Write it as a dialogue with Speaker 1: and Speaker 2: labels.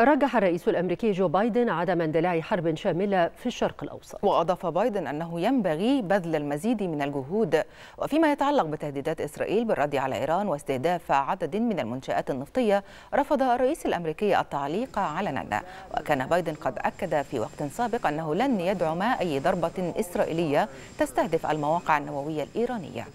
Speaker 1: رجح الرئيس الامريكي جو بايدن عدم اندلاع حرب شامله في الشرق الاوسط. واضاف بايدن انه ينبغي بذل المزيد من الجهود وفيما يتعلق بتهديدات اسرائيل بالرد على ايران واستهداف عدد من المنشات النفطيه رفض الرئيس الامريكي التعليق علنا وكان بايدن قد اكد في وقت سابق انه لن يدعم اي ضربه اسرائيليه تستهدف المواقع النوويه الايرانيه.